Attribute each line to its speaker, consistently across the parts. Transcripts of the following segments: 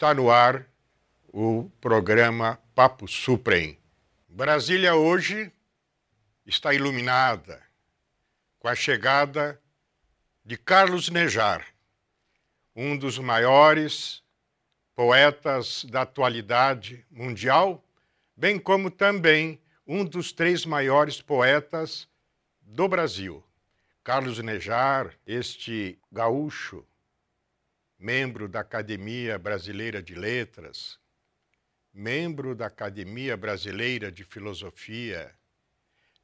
Speaker 1: Está no ar o programa Papo Suprem. Brasília hoje está iluminada com a chegada de Carlos Nejar, um dos maiores poetas da atualidade mundial, bem como também um dos três maiores poetas do Brasil. Carlos Nejar, este gaúcho membro da Academia Brasileira de Letras, membro da Academia Brasileira de Filosofia,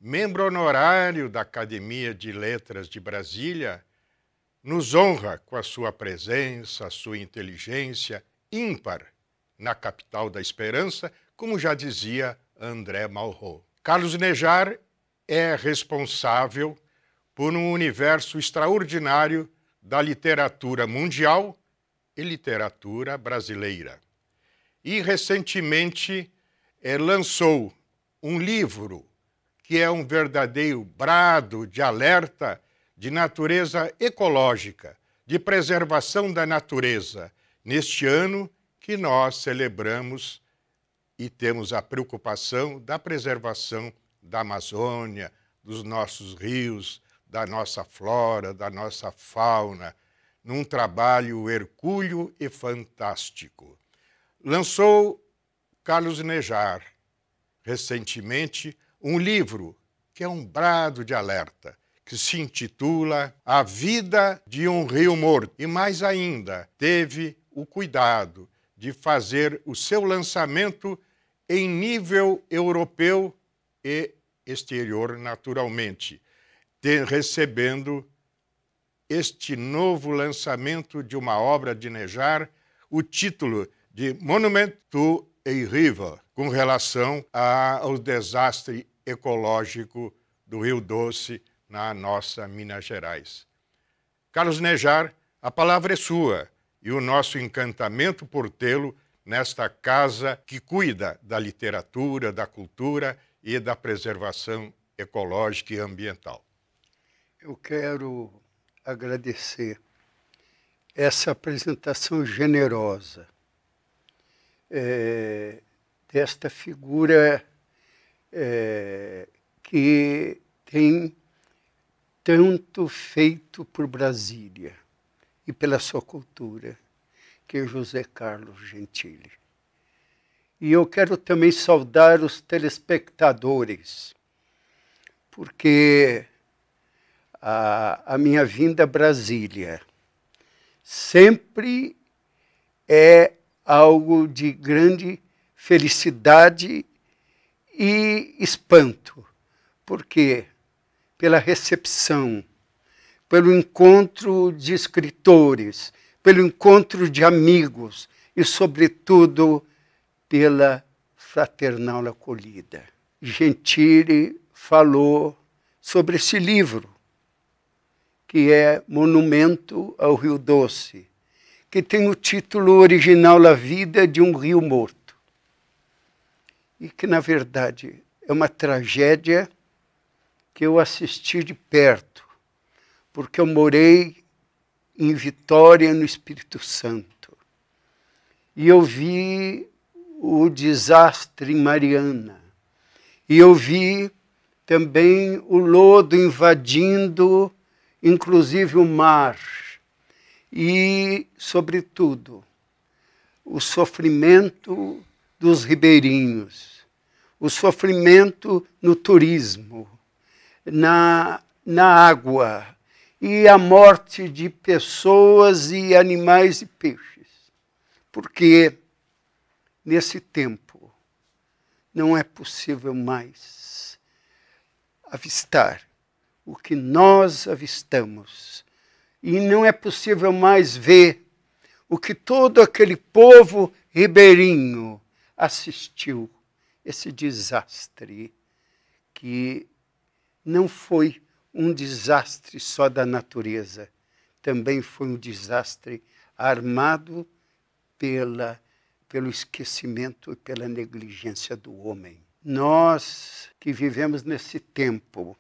Speaker 1: membro honorário da Academia de Letras de Brasília, nos honra com a sua presença, a sua inteligência ímpar na capital da esperança, como já dizia André Malraux. Carlos Nejar é responsável por um universo extraordinário da literatura mundial e literatura brasileira. E recentemente eh, lançou um livro que é um verdadeiro brado de alerta de natureza ecológica, de preservação da natureza, neste ano que nós celebramos e temos a preocupação da preservação da Amazônia, dos nossos rios, da nossa flora, da nossa fauna, num trabalho hercúleo e fantástico. Lançou Carlos Nejar, recentemente, um livro que é um brado de alerta, que se intitula A Vida de um Rio Morto. E mais ainda, teve o cuidado de fazer o seu lançamento em nível europeu e exterior, naturalmente, recebendo este novo lançamento de uma obra de Nejar o título de Monumento e Riva, com relação ao desastre ecológico do Rio Doce na nossa Minas Gerais. Carlos Nejar, a palavra é sua e o nosso encantamento por tê-lo nesta casa que cuida da literatura, da cultura e da preservação ecológica e ambiental.
Speaker 2: Eu quero agradecer essa apresentação generosa é, desta figura é, que tem tanto feito por Brasília e pela sua cultura, que é José Carlos Gentili. E eu quero também saudar os telespectadores, porque a, a minha vinda a Brasília sempre é algo de grande felicidade e espanto, porque pela recepção, pelo encontro de escritores, pelo encontro de amigos e, sobretudo, pela fraternal acolhida. Gentile falou sobre esse livro que é Monumento ao Rio Doce, que tem o título original La Vida de um Rio Morto. E que, na verdade, é uma tragédia que eu assisti de perto, porque eu morei em Vitória, no Espírito Santo. E eu vi o desastre em Mariana. E eu vi também o lodo invadindo inclusive o mar, e, sobretudo, o sofrimento dos ribeirinhos, o sofrimento no turismo, na, na água, e a morte de pessoas e animais e peixes. Porque nesse tempo não é possível mais avistar o que nós avistamos. E não é possível mais ver o que todo aquele povo ribeirinho assistiu, esse desastre, que não foi um desastre só da natureza, também foi um desastre armado pela, pelo esquecimento e pela negligência do homem. Nós que vivemos nesse tempo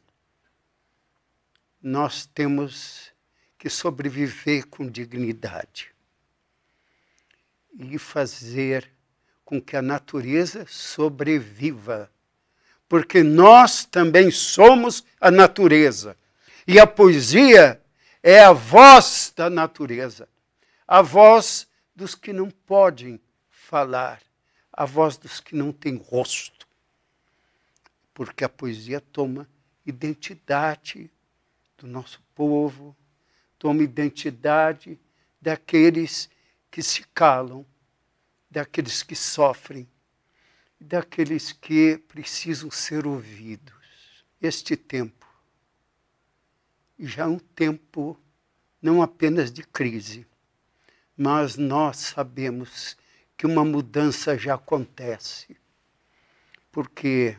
Speaker 2: nós temos que sobreviver com dignidade e fazer com que a natureza sobreviva, porque nós também somos a natureza. E a poesia é a voz da natureza, a voz dos que não podem falar, a voz dos que não têm rosto. Porque a poesia toma identidade do nosso povo, toma identidade daqueles que se calam, daqueles que sofrem, daqueles que precisam ser ouvidos. Este tempo já é um tempo não apenas de crise, mas nós sabemos que uma mudança já acontece. Porque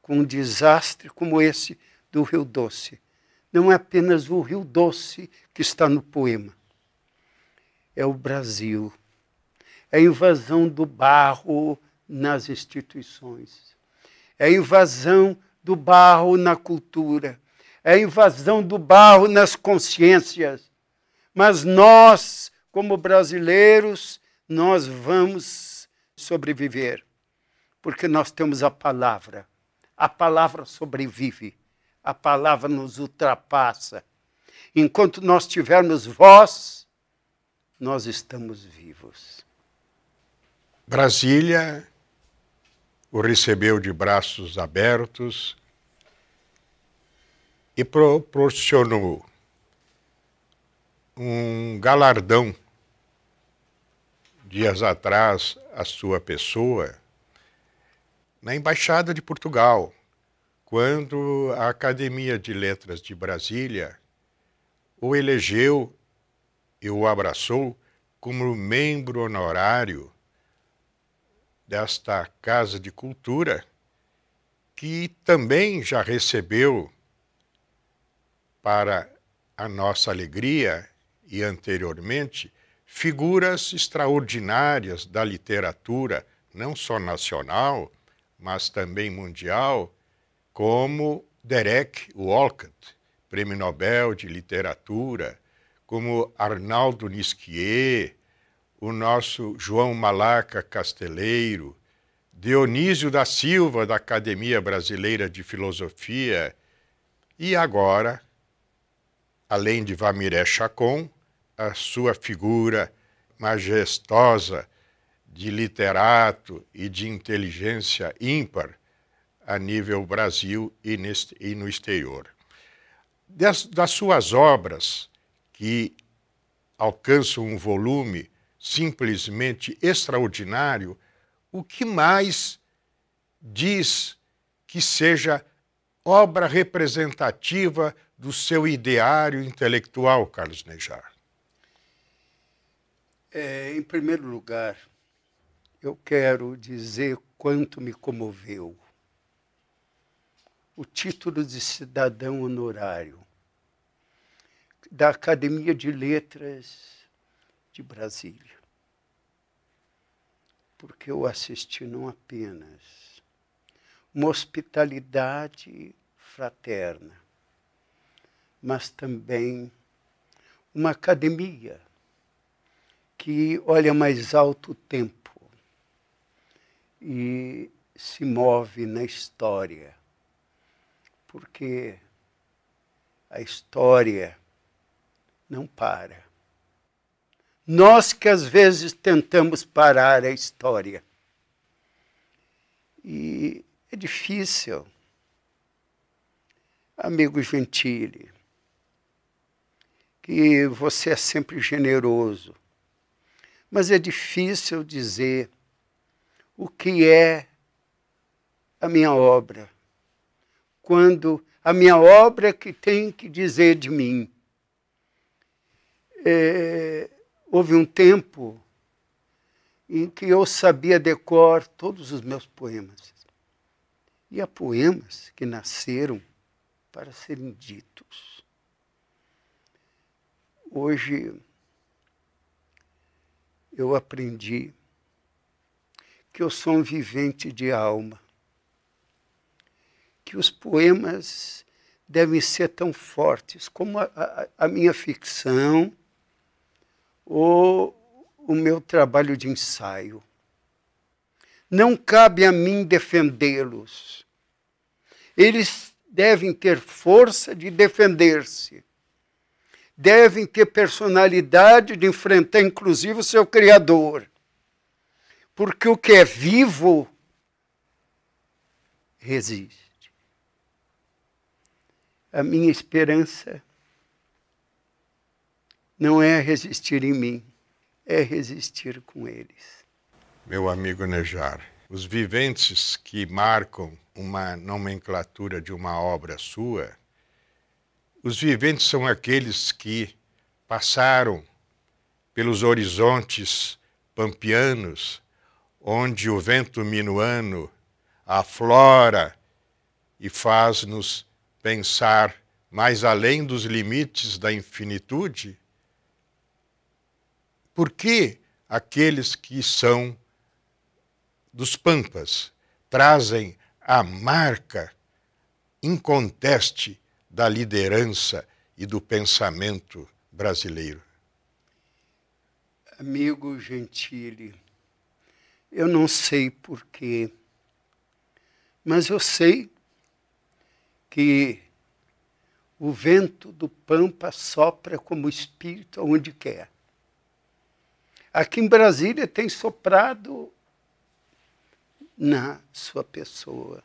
Speaker 2: com um desastre como esse do Rio Doce, não é apenas o Rio Doce que está no poema. É o Brasil. É a invasão do barro nas instituições. É a invasão do barro na cultura. É a invasão do barro nas consciências. Mas nós, como brasileiros, nós vamos sobreviver, porque nós temos a palavra. A palavra sobrevive a palavra nos ultrapassa. Enquanto nós tivermos voz, nós estamos vivos.
Speaker 1: Brasília o recebeu de braços abertos e proporcionou um galardão dias atrás à sua pessoa na embaixada de Portugal quando a Academia de Letras de Brasília o elegeu e o abraçou como membro honorário desta Casa de Cultura, que também já recebeu, para a nossa alegria e anteriormente, figuras extraordinárias da literatura, não só nacional, mas também mundial, como Derek Walcott, prêmio Nobel de Literatura, como Arnaldo Nisquier, o nosso João Malaca Casteleiro, Dionísio da Silva, da Academia Brasileira de Filosofia, e agora, além de Vamiré Chacon, a sua figura majestosa de literato e de inteligência ímpar, a nível Brasil e, neste, e no exterior. Das, das suas obras, que alcançam um volume simplesmente extraordinário, o que mais diz que seja obra representativa do seu ideário intelectual, Carlos Nejar?
Speaker 2: É, em primeiro lugar, eu quero dizer quanto me comoveu o título de cidadão honorário da Academia de Letras de Brasília. Porque eu assisti não apenas uma hospitalidade fraterna, mas também uma academia que olha mais alto o tempo e se move na história porque a história não para. Nós que às vezes tentamos parar a história. E é difícil. Amigo Gentile, que você é sempre generoso, mas é difícil dizer o que é a minha obra quando a minha obra que tem que dizer de mim. É, houve um tempo em que eu sabia decor todos os meus poemas. E há poemas que nasceram para serem ditos. Hoje eu aprendi que eu sou um vivente de alma que os poemas devem ser tão fortes como a, a, a minha ficção ou o meu trabalho de ensaio. Não cabe a mim defendê-los. Eles devem ter força de defender-se. Devem ter personalidade de enfrentar, inclusive, o seu Criador. Porque o que é vivo resiste a minha esperança não é resistir em mim, é resistir com eles.
Speaker 1: Meu amigo Nejar, os viventes que marcam uma nomenclatura de uma obra sua, os viventes são aqueles que passaram pelos horizontes pampianos, onde o vento minuano aflora e faz-nos pensar mais além dos limites da infinitude, por que aqueles que são dos Pampas trazem a marca inconteste da liderança e do pensamento brasileiro?
Speaker 2: Amigo Gentile, eu não sei porquê, mas eu sei que o vento do Pampa sopra como espírito aonde quer. Aqui em Brasília tem soprado na sua pessoa.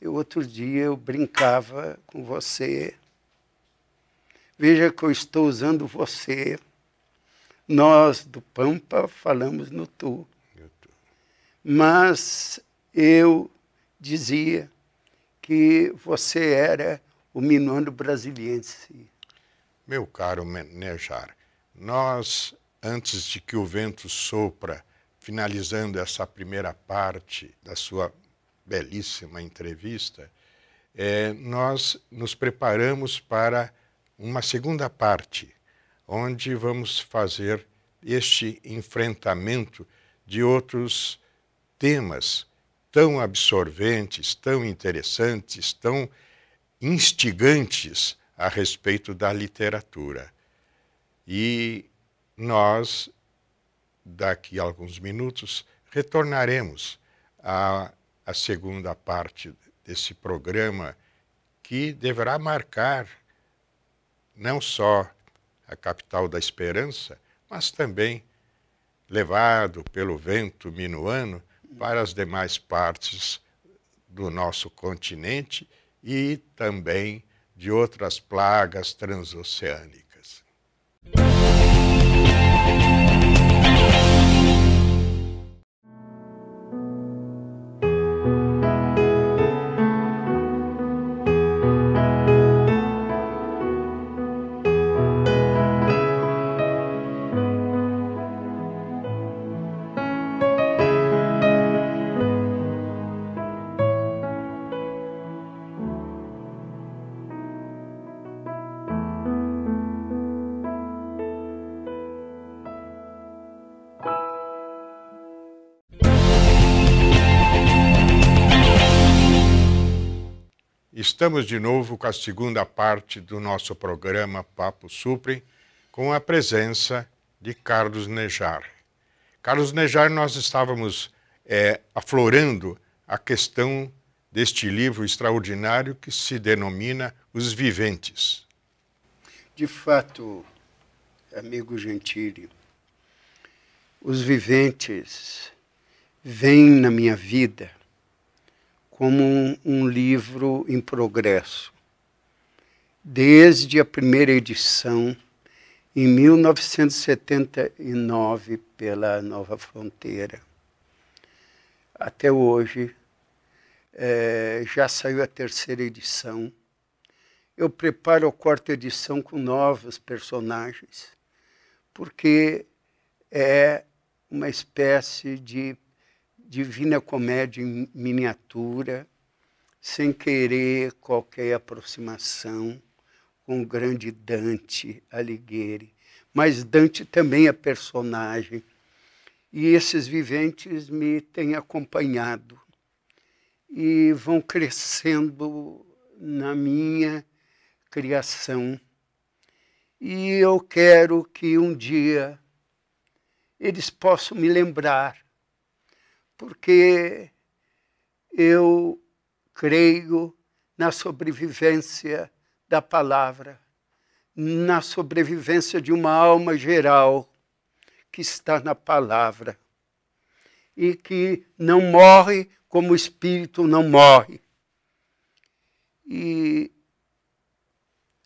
Speaker 2: Eu, outro dia eu brincava com você. Veja que eu estou usando você. Nós do Pampa falamos no tu. Mas eu dizia que você era o Minuano Brasiliense.
Speaker 1: Meu caro Menejar, nós, antes de que o vento sopra, finalizando essa primeira parte da sua belíssima entrevista, é, nós nos preparamos para uma segunda parte, onde vamos fazer este enfrentamento de outros temas tão absorventes, tão interessantes, tão instigantes a respeito da literatura. E nós, daqui a alguns minutos, retornaremos à, à segunda parte desse programa, que deverá marcar não só a capital da esperança, mas também, levado pelo vento minuano, para as demais partes do nosso continente e também de outras plagas transoceânicas. Estamos de novo com a segunda parte do nosso programa Papo Supre, com a presença de Carlos Nejar. Carlos Nejar, nós estávamos é, aflorando a questão deste livro extraordinário que se denomina Os Viventes.
Speaker 2: De fato, amigo Gentili,
Speaker 1: os viventes
Speaker 2: vêm na minha vida como um, um livro em progresso. Desde a primeira edição, em 1979, pela Nova Fronteira, até hoje, é, já saiu a terceira edição. Eu preparo a quarta edição com novos personagens, porque é uma espécie de Divina Comédia em miniatura, sem querer qualquer aproximação com o grande Dante Alighieri. Mas Dante também é personagem. E esses viventes me têm acompanhado e vão crescendo na minha criação. E eu quero que um dia eles possam me lembrar porque eu creio na sobrevivência da palavra, na sobrevivência de uma alma geral que está na palavra e que não morre como o espírito não morre. E,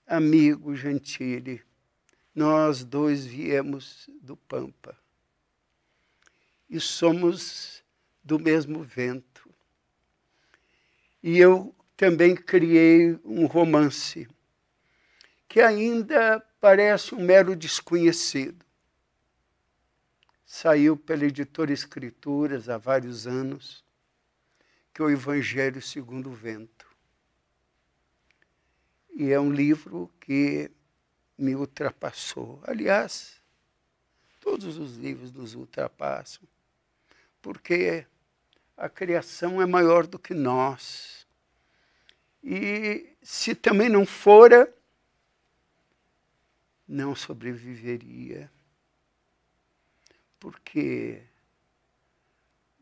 Speaker 2: amigo Gentile, nós dois viemos do Pampa e somos do mesmo vento. E eu também criei um romance que ainda parece um mero desconhecido. Saiu pela editora Escrituras há vários anos, que é o Evangelho segundo o Vento. E é um livro que me ultrapassou. Aliás, todos os livros nos ultrapassam porque a criação é maior do que nós. E se também não fora, não sobreviveria. Porque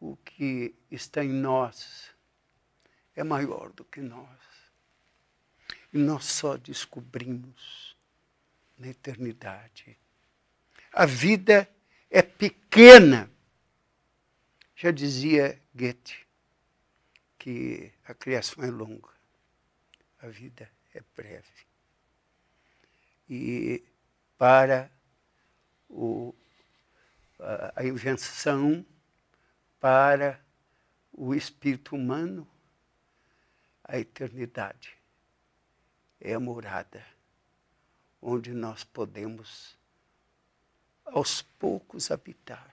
Speaker 2: o que está em nós é maior do que nós. E nós só descobrimos na eternidade. A vida é pequena já dizia Goethe que a criação é longa, a vida é breve. E para o, a, a invenção, para o espírito humano, a eternidade é a morada onde nós podemos aos poucos habitar,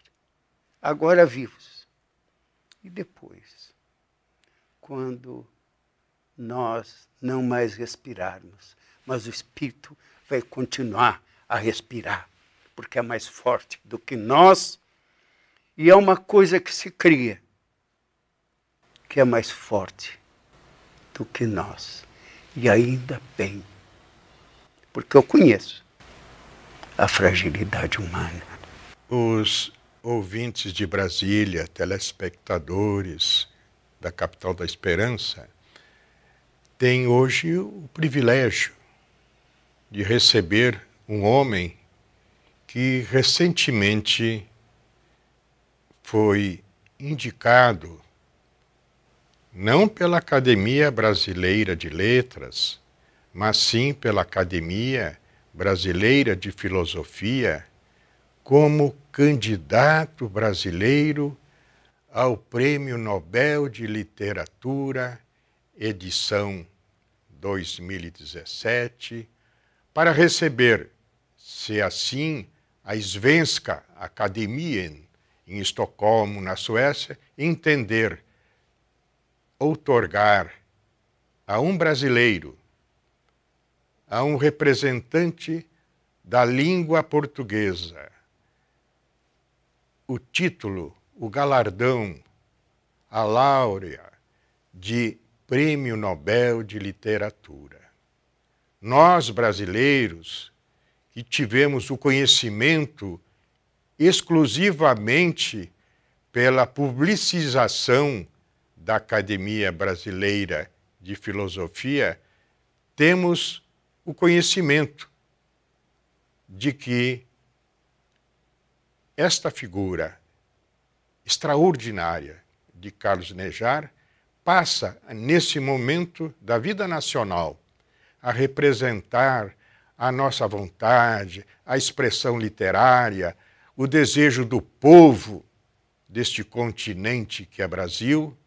Speaker 2: agora vivos e depois, quando nós não mais respirarmos, mas o espírito vai continuar a respirar, porque é mais forte do que nós e é uma coisa que se cria, que é mais forte do que nós.
Speaker 1: E ainda bem, porque eu conheço a fragilidade humana. Os ouvintes de Brasília, telespectadores da capital da esperança, têm hoje o privilégio de receber um homem que recentemente foi indicado não pela Academia Brasileira de Letras, mas sim pela Academia Brasileira de Filosofia como candidato brasileiro ao Prêmio Nobel de Literatura, edição 2017, para receber, se assim, a Svenska Akademien em Estocolmo, na Suécia, entender outorgar a um brasileiro, a um representante da língua portuguesa, o título, o galardão, a laurea de Prêmio Nobel de Literatura. Nós, brasileiros, que tivemos o conhecimento exclusivamente pela publicização da Academia Brasileira de Filosofia, temos o conhecimento de que esta figura extraordinária de Carlos Nejar passa, nesse momento da vida nacional, a representar a nossa vontade, a expressão literária, o desejo do povo deste continente que é Brasil,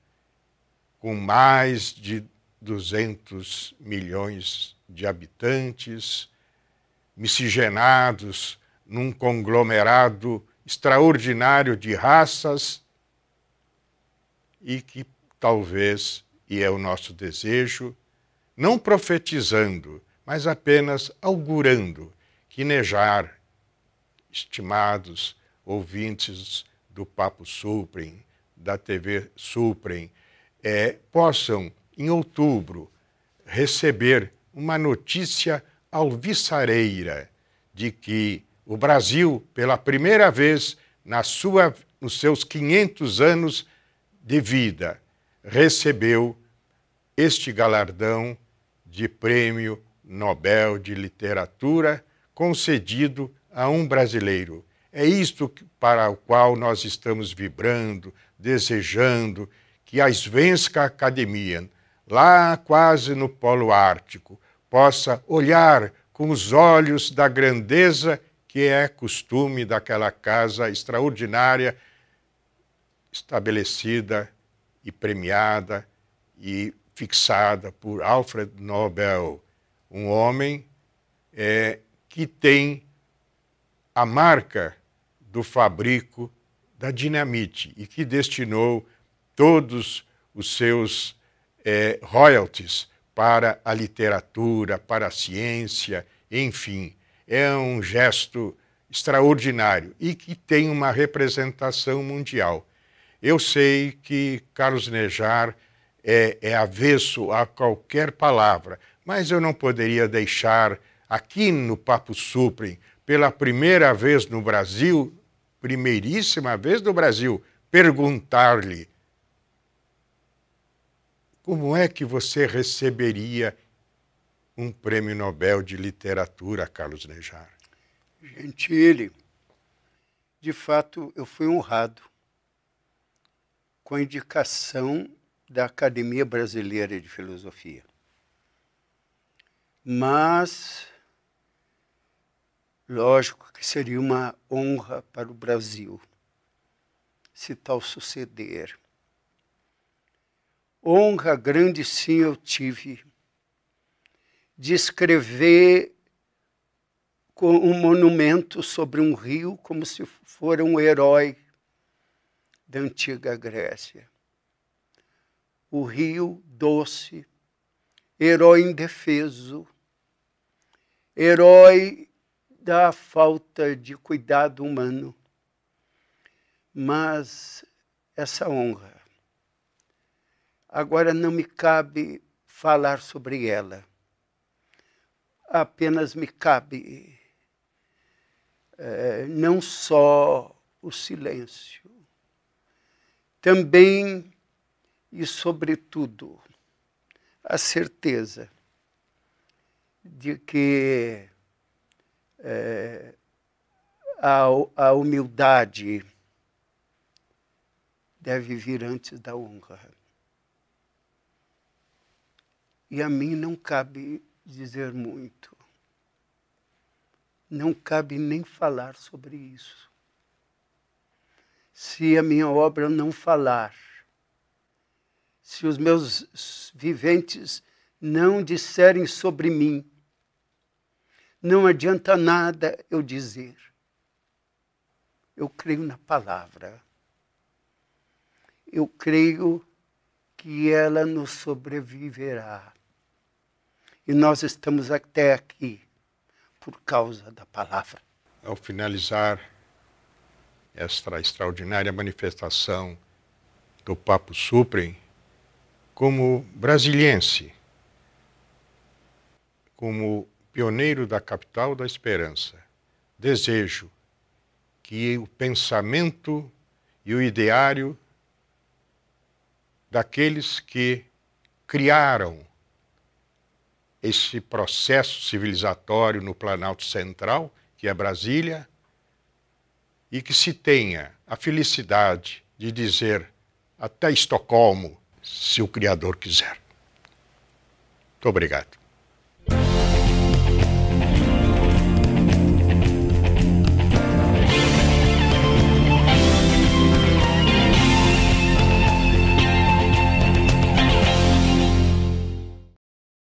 Speaker 1: com mais de 200 milhões de habitantes, miscigenados num conglomerado extraordinário de raças e que talvez, e é o nosso desejo, não profetizando, mas apenas augurando que Nejar, estimados ouvintes do Papo Suprem, da TV Suprem, é, possam, em outubro, receber uma notícia alviçareira de que o Brasil, pela primeira vez na sua, nos seus 500 anos de vida, recebeu este galardão de Prêmio Nobel de Literatura concedido a um brasileiro. É isto para o qual nós estamos vibrando, desejando que a Svenska Academia, lá quase no Polo Ártico, possa olhar com os olhos da grandeza que é costume daquela casa extraordinária estabelecida e premiada e fixada por Alfred Nobel, um homem é, que tem a marca do fabrico da dinamite e que destinou todos os seus é, royalties para a literatura, para a ciência, enfim é um gesto extraordinário e que tem uma representação mundial. Eu sei que Carlos Nejar é, é avesso a qualquer palavra, mas eu não poderia deixar aqui no Papo Suprem, pela primeira vez no Brasil, primeiríssima vez no Brasil, perguntar-lhe como é que você receberia um prêmio Nobel de literatura, Carlos Nejar.
Speaker 2: Gentile, de fato, eu fui honrado com a indicação da Academia Brasileira de Filosofia. Mas, lógico que seria uma honra para o Brasil se tal suceder. Honra grande, sim, eu tive de escrever um monumento sobre um rio como se for um herói da antiga Grécia. O rio doce, herói indefeso, herói da falta de cuidado humano. Mas essa honra, agora não me cabe falar sobre ela apenas me cabe é, não só o silêncio, também e, sobretudo, a certeza de que é, a, a humildade deve vir antes da honra. E a mim não cabe dizer muito. Não cabe nem falar sobre isso. Se a minha obra não falar, se os meus viventes não disserem sobre mim, não adianta nada eu dizer. Eu creio na palavra. Eu creio que ela nos sobreviverá. E nós estamos até aqui por causa da palavra.
Speaker 1: Ao finalizar esta extraordinária manifestação do Papo Suprem, como brasiliense, como pioneiro da capital da esperança, desejo que o pensamento e o ideário daqueles que criaram esse processo civilizatório no Planalto Central, que é Brasília, e que se tenha a felicidade de dizer até Estocolmo, se o Criador quiser. Muito obrigado.